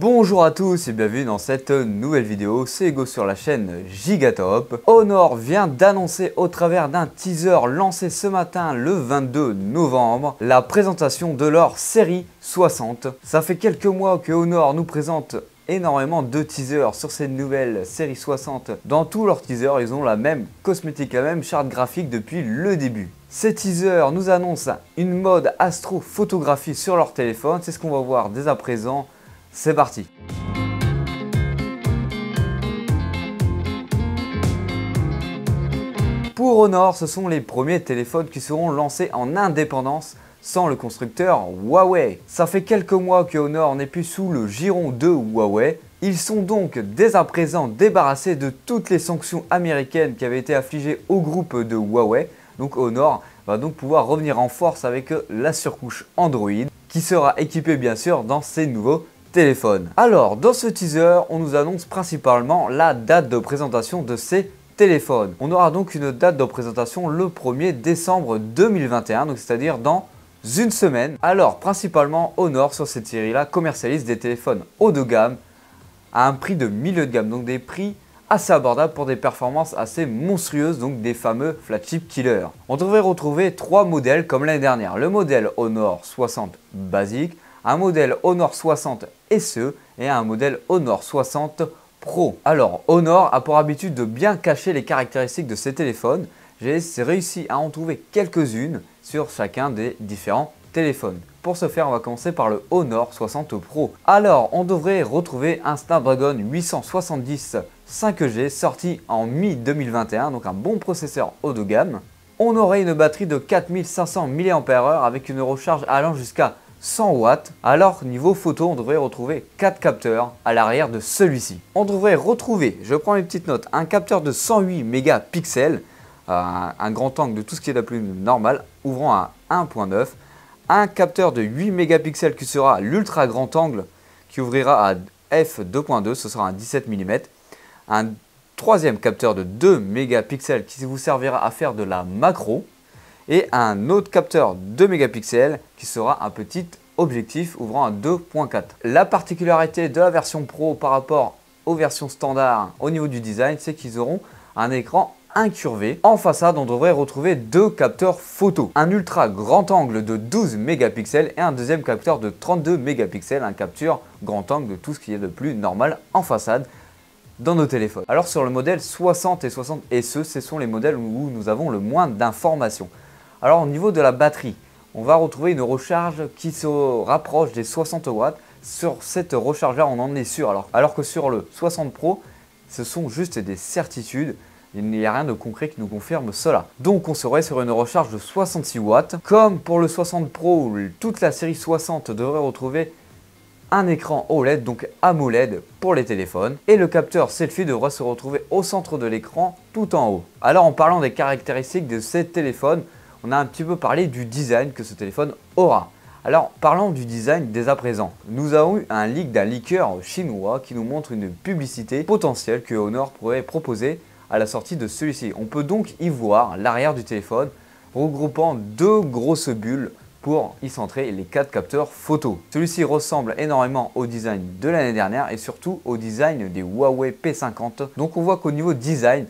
Bonjour à tous et bienvenue dans cette nouvelle vidéo, c'est Ego sur la chaîne Gigatop. Honor vient d'annoncer au travers d'un teaser lancé ce matin le 22 novembre la présentation de leur série 60. Ça fait quelques mois que Honor nous présente énormément de teasers sur cette nouvelle série 60. Dans tous leurs teasers, ils ont la même cosmétique, la même charte graphique depuis le début. Ces teasers nous annoncent une mode astrophotographie sur leur téléphone, c'est ce qu'on va voir dès à présent c'est parti Pour Honor, ce sont les premiers téléphones qui seront lancés en indépendance sans le constructeur Huawei. Ça fait quelques mois que Honor n'est plus sous le giron de Huawei. Ils sont donc dès à présent débarrassés de toutes les sanctions américaines qui avaient été affligées au groupe de Huawei. Donc Honor va donc pouvoir revenir en force avec la surcouche Android qui sera équipée bien sûr dans ces nouveaux alors, dans ce teaser, on nous annonce principalement la date de présentation de ces téléphones. On aura donc une date de présentation le 1er décembre 2021, donc c'est-à-dire dans une semaine. Alors, principalement Honor sur cette série-là, commercialise des téléphones haut de gamme à un prix de milieu de gamme, donc des prix assez abordables pour des performances assez monstrueuses, donc des fameux flagship killers. On devrait retrouver trois modèles comme l'année dernière. Le modèle Honor 60 Basic un modèle Honor 60 SE et un modèle Honor 60 Pro. Alors, Honor a pour habitude de bien cacher les caractéristiques de ses téléphones. J'ai réussi à en trouver quelques-unes sur chacun des différents téléphones. Pour ce faire, on va commencer par le Honor 60 Pro. Alors, on devrait retrouver un Snapdragon 870 5G sorti en mi-2021, donc un bon processeur haut de gamme. On aurait une batterie de 4500 mAh avec une recharge allant jusqu'à 100 watts, alors niveau photo, on devrait retrouver 4 capteurs à l'arrière de celui-ci. On devrait retrouver, je prends une petite note, un capteur de 108 mégapixels, euh, un grand angle de tout ce qui est la plume normale, ouvrant à 1.9, un capteur de 8 mégapixels qui sera l'ultra grand angle, qui ouvrira à f2.2, ce sera un 17 mm, un troisième capteur de 2 mégapixels qui vous servira à faire de la macro, et un autre capteur 2 mégapixels qui sera un petit objectif ouvrant à 2.4. La particularité de la version Pro par rapport aux versions standard au niveau du design, c'est qu'ils auront un écran incurvé. En façade, on devrait retrouver deux capteurs photo. Un ultra grand angle de 12 mégapixels et un deuxième capteur de 32 mégapixels, un capture grand angle de tout ce qui est de plus normal en façade dans nos téléphones. Alors sur le modèle 60 et 60 SE, ce sont les modèles où nous avons le moins d'informations. Alors au niveau de la batterie, on va retrouver une recharge qui se rapproche des 60 watts. Sur cette recharge-là, on en est sûr. Alors, que sur le 60 Pro, ce sont juste des certitudes. Il n'y a rien de concret qui nous confirme cela. Donc on serait sur une recharge de 66 watts. Comme pour le 60 Pro, toute la série 60 devrait retrouver un écran OLED, donc AMOLED pour les téléphones, et le capteur selfie devrait se retrouver au centre de l'écran tout en haut. Alors en parlant des caractéristiques de ces téléphones, on a un petit peu parlé du design que ce téléphone aura. Alors parlons du design dès à présent. Nous avons eu un leak d'un leaker chinois qui nous montre une publicité potentielle que Honor pourrait proposer à la sortie de celui-ci. On peut donc y voir l'arrière du téléphone regroupant deux grosses bulles pour y centrer les quatre capteurs photo. Celui-ci ressemble énormément au design de l'année dernière et surtout au design des Huawei P50. Donc on voit qu'au niveau design,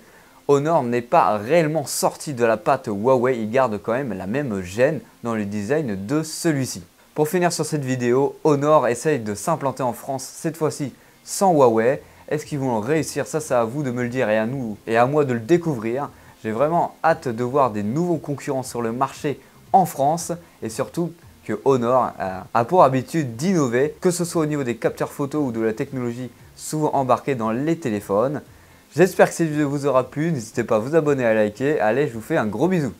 Honor n'est pas réellement sorti de la patte Huawei, il garde quand même la même gêne dans le design de celui-ci. Pour finir sur cette vidéo, Honor essaye de s'implanter en France, cette fois-ci sans Huawei. Est-ce qu'ils vont réussir Ça, c'est à vous de me le dire et à nous et à moi de le découvrir. J'ai vraiment hâte de voir des nouveaux concurrents sur le marché en France et surtout que Honor a pour habitude d'innover, que ce soit au niveau des capteurs photo ou de la technologie souvent embarquée dans les téléphones. J'espère que cette vidéo vous aura plu. N'hésitez pas à vous abonner, à liker. Allez, je vous fais un gros bisou.